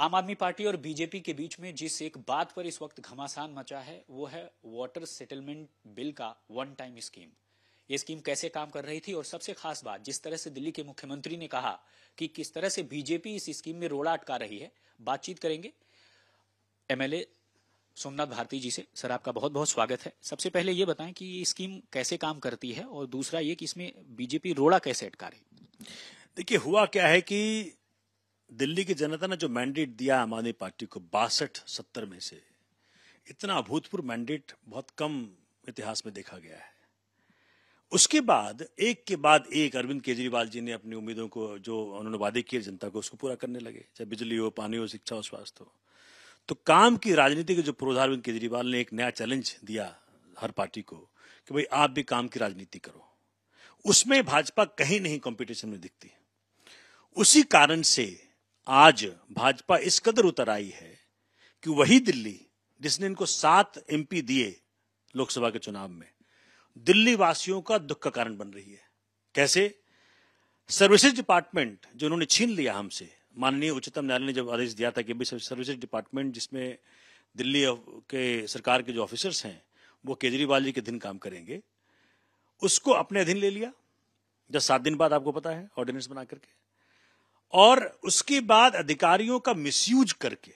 आम आदमी पार्टी और बीजेपी के बीच में जिस एक बात पर इस वक्त घमासान मचा है वो है वाटर सेटलमेंट बिल का वन टाइम स्कीम ये स्कीम कैसे काम कर रही थी और सबसे खास बात जिस तरह से दिल्ली के मुख्यमंत्री ने कहा कि किस तरह से बीजेपी इस स्कीम में रोड़ा अटका रही है बातचीत करेंगे एमएलए सोमनाथ भारती जी से सर आपका बहुत बहुत स्वागत है सबसे पहले ये बताएं कि ये स्कीम कैसे काम करती है और दूसरा ये कि इसमें बीजेपी रोड़ा कैसे अटका रही देखिए हुआ क्या है कि दिल्ली की जनता ने जो मैंडेट दिया आम आदमी पार्टी को बासठ सत्तर में से इतना अभूतपूर्व मैंडेट बहुत कम इतिहास में देखा गया है उसके बाद एक के बाद एक अरविंद केजरीवाल जी ने अपनी उम्मीदों को जो उन्होंने वादे किए जनता को उसको पूरा करने लगे चाहे बिजली हो पानी हो शिक्षा हो स्वास्थ्य हो तो काम की राजनीति के जो पूर्व अरविंद केजरीवाल ने एक नया चैलेंज दिया हर पार्टी को कि भाई आप भी काम की राजनीति करो उसमें भाजपा कहीं नहीं कॉम्पिटिशन में दिखती उसी कारण से आज भाजपा इस कदर उतर आई है कि वही दिल्ली जिसने इनको सात एमपी दिए लोकसभा के चुनाव में दिल्ली वासियों का दुख का कारण बन रही है कैसे सर्विसेज डिपार्टमेंट जो उन्होंने छीन लिया हमसे माननीय उच्चतम न्यायालय ने जब आदेश दिया था कि सर्विसेज डिपार्टमेंट जिसमें दिल्ली के सरकार के जो ऑफिसर्स हैं वो केजरीवाल जी के दिन काम करेंगे उसको अपने अधीन ले लिया जब सात दिन बाद आपको पता है ऑर्डिनेंस बना करके और उसके बाद अधिकारियों का मिसयूज करके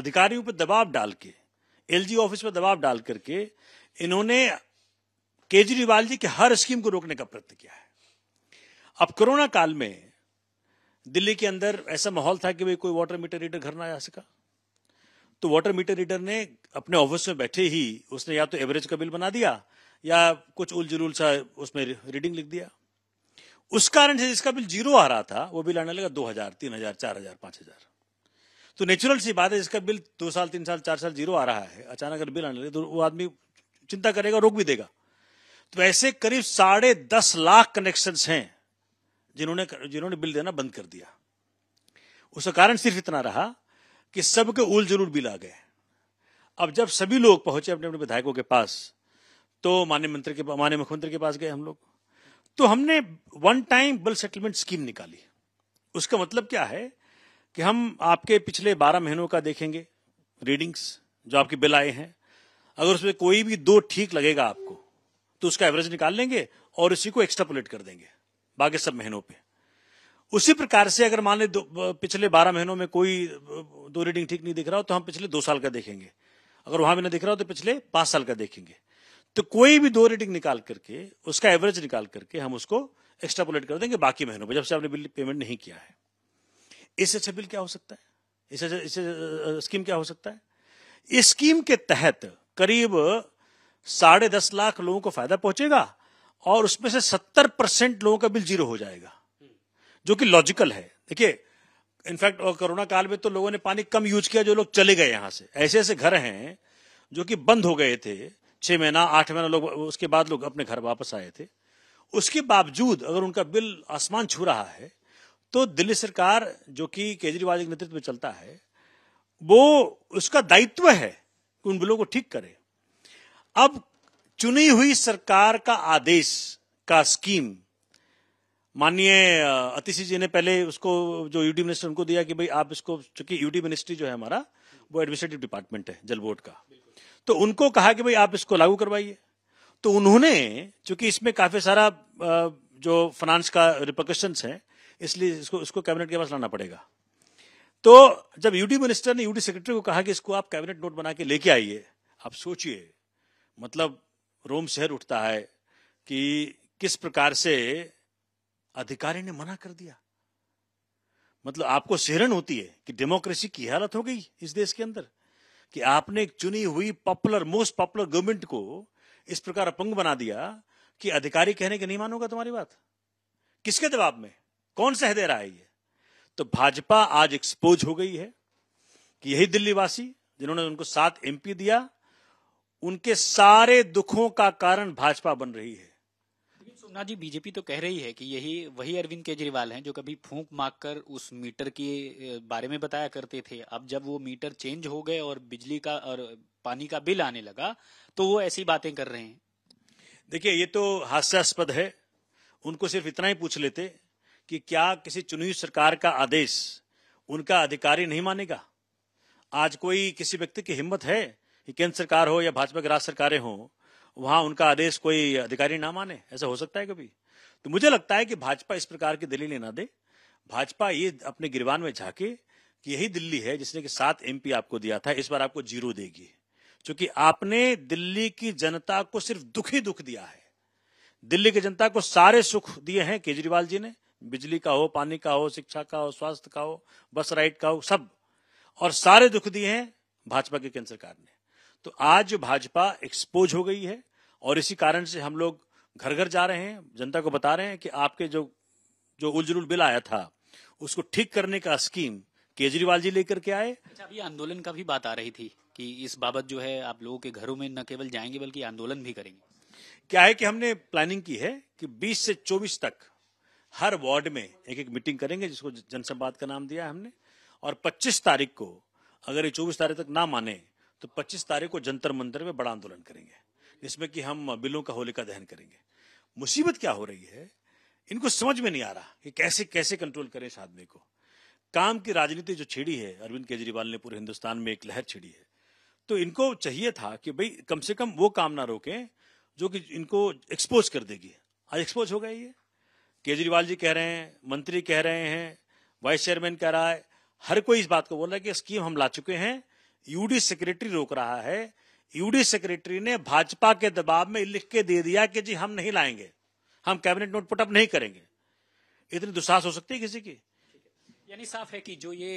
अधिकारियों पर दबाव डाल के एलजी ऑफिस पर दबाव डाल करके इन्होंने केजरीवाल जी के हर स्कीम को रोकने का प्रयत्न किया है अब कोरोना काल में दिल्ली के अंदर ऐसा माहौल था कि भाई कोई वाटर मीटर रीडर घर ना जा सका तो वाटर मीटर रीडर ने अपने ऑफिस में बैठे ही उसने या तो एवरेज का बिल बना दिया या कुछ उलझुल सा उसमें रीडिंग लिख दिया उस कारण से जिसका बिल जीरो आ रहा था वो बिल आने लगा दो हजार तीन हजार चार हजार पांच हजार तो नेचुरल सी बात है जिसका बिल दो साल तीन साल चार साल जीरो आ रहा है अचानक अगर बिल आने लगे तो वो आदमी चिंता करेगा रोक भी देगा तो ऐसे करीब साढ़े दस लाख कनेक्शन हैं जिन्होंने जिन्होंने बिल देना बंद कर दिया उसका कारण सिर्फ इतना रहा कि सबके उल जरूर बिल आ गए अब जब सभी लोग पहुंचे अपने अपने विधायकों के पास तो माननीय मंत्री के माननीय मुख्यमंत्री के पास गए हम लोग तो हमने one time bill settlement scheme निकाली उसका मतलब क्या है कि हम आपके पिछले बारह महीनों का देखेंगे रीडिंग्स जो आपके बिल आए हैं अगर उसमें कोई भी दो ठीक लगेगा आपको तो उसका एवरेज निकाल लेंगे और इसी को एक्स्ट्रापोलेट कर देंगे बाकी सब महीनों पे उसी प्रकार से अगर मान ले पिछले बारह महीनों में कोई दो रीडिंग ठीक नहीं दिख रहा हो तो हम पिछले दो साल का देखेंगे अगर वहां भी ना दिख रहा हो तो पिछले पांच साल का देखेंगे तो कोई भी दो रेटिंग निकाल करके उसका एवरेज निकाल करके हम उसको एक्स्ट्रापोलेट कर देंगे बाकी महीनों पर जब से आपने बिल पेमेंट नहीं किया है इससे अच्छा बिल क्या हो सकता है इससे इससे स्कीम क्या हो सकता है इस स्कीम के तहत करीब साढ़े दस लाख लोगों को फायदा पहुंचेगा और उसमें से सत्तर परसेंट लोगों का बिल जीरो हो जाएगा जो कि लॉजिकल है देखिए इनफैक्ट कोरोना काल में तो लोगों ने पानी कम यूज किया जो लोग चले गए यहां से ऐसे ऐसे घर हैं जो कि बंद हो गए थे छह महीना आठ महीना लोग उसके बाद लोग अपने घर वापस आए थे उसके बावजूद अगर उनका बिल आसमान छू रहा है तो दिल्ली सरकार जो कि केजरीवाल के नेतृत्व में चलता है वो उसका दायित्व है कि उन बिलों को ठीक करे अब चुनी हुई सरकार का आदेश का स्कीम माननीय अतिशी जी ने पहले उसको जो यूटी मिनिस्टर उनको दिया कि भाई आप इसको चूंकि यूटी मिनिस्ट्री जो है हमारा वो एडमिनिस्ट्रेटिव डिपार्टमेंट है जल बोर्ड का तो उनको कहा कि भाई आप इसको लागू करवाइए तो उन्होंने चूंकि इसमें काफी सारा जो फाइनेंस का रिपोकशन है इसलिए इसको इसको कैबिनेट के पास लाना पड़ेगा तो जब यूडी मिनिस्टर ने यूडी सेक्रेटरी को कहा कि इसको आप कैबिनेट नोट बना के लेके आइए आप सोचिए मतलब रोम शहर उठता है कि किस प्रकार से अधिकारी ने मना कर दिया मतलब आपको सिहरन होती है कि डेमोक्रेसी की हालत हो गई इस देश के अंदर कि आपने एक चुनी हुई पॉपुलर मोस्ट पॉपुलर गवर्नमेंट को इस प्रकार अपंग बना दिया कि अधिकारी कहने के नहीं मानूंगा तुम्हारी बात किसके जवाब में कौन सह दे रहा है ये तो भाजपा आज एक्सपोज हो गई है कि यही दिल्लीवासी जिन्होंने उनको सात एमपी दिया उनके सारे दुखों का कारण भाजपा बन रही है कल्पना जी बीजेपी तो कह रही है कि यही वही अरविंद केजरीवाल हैं जो कभी फूंक मार कर उस मीटर के बारे में बताया करते थे अब जब वो मीटर चेंज हो गए और बिजली का और पानी का बिल आने लगा तो वो ऐसी बातें कर रहे हैं देखिए ये तो हास्यास्पद है उनको सिर्फ इतना ही पूछ लेते कि क्या किसी चुनी सरकार का आदेश उनका अधिकारी नहीं मानेगा आज कोई किसी व्यक्ति की हिम्मत है कि केंद्र सरकार हो या भाजपा की राज्य सरकारें हों वहां उनका आदेश कोई अधिकारी ना माने ऐसा हो सकता है कभी तो मुझे लगता है कि भाजपा इस प्रकार की दलीलें ना दे भाजपा ये अपने गिरवान में झाके कि यही दिल्ली है जिसने कि सात एमपी आपको दिया था इस बार आपको जीरो देगी क्योंकि आपने दिल्ली की जनता को सिर्फ दुखी दुख दिया है दिल्ली की जनता को सारे सुख दिए हैं केजरीवाल जी ने बिजली का हो पानी का हो शिक्षा का हो स्वास्थ्य का हो बस राइड का हो सब और सारे दुख दिए हैं भाजपा की केंद्र सरकार ने तो आज भाजपा एक्सपोज हो गई है और इसी कारण से हम लोग घर घर जा रहे हैं जनता को बता रहे हैं कि आपके जो जो उलझुल बिल आया था उसको ठीक करने का स्कीम केजरीवाल जी लेकर के आए अच्छा अभी आंदोलन का भी बात आ रही थी कि इस बाबत जो है आप लोगों के घरों में न केवल जाएंगे बल्कि आंदोलन भी करेंगे क्या है कि हमने प्लानिंग की है कि 20 से 24 तक हर वार्ड में एक एक मीटिंग करेंगे जिसको जनसंवाद का नाम दिया है हमने और 25 तारीख को अगर ये 24 तारीख तक ना माने तो 25 तारीख को जंतर मंतर में बड़ा आंदोलन करेंगे जिसमें कि हम बिलों का होलिका दहन करेंगे मुसीबत क्या हो रही है इनको समझ में नहीं आ रहा कि कैसे कैसे कंट्रोल करें इस आदमी को काम की राजनीति जो छिड़ी है अरविंद केजरीवाल ने पूरे हिंदुस्तान में एक लहर छिड़ी है तो इनको चाहिए था कि भाई कम से कम वो काम ना रोकें जो कि इनको एक्सपोज कर देगी आज एक्सपोज हो गए ये केजरीवाल जी कह रहे हैं मंत्री कह रहे हैं वाइस चेयरमैन कह रहा है हर कोई इस बात को बोल रहा है कि स्कीम हम ला चुके हैं यूडी सेक्रेटरी रोक रहा है यूडी सेक्रेटरी ने भाजपा के दबाव में लिख के दे दिया कि जी हम नहीं लाएंगे हम कैबिनेट नोट पुटअप नहीं करेंगे इतनी दुस्साहस हो सकती है किसी की यानी साफ है कि जो ये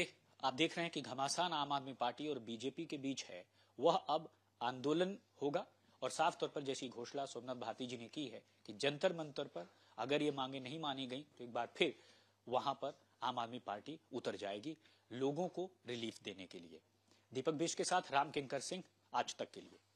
आप देख रहे हैं कि घमासान आम आदमी पार्टी और बीजेपी के बीच है वह अब आंदोलन होगा और साफ तौर पर जैसी घोषणा सोमनाथ भारती जी ने की है कि जंतर मंतर पर अगर ये मांगे नहीं मानी गई तो एक बार फिर वहां पर आम आदमी पार्टी उतर जाएगी लोगों को रिलीफ देने के लिए दीपक बीश के साथ राम किंकर सिंह आज तक के लिए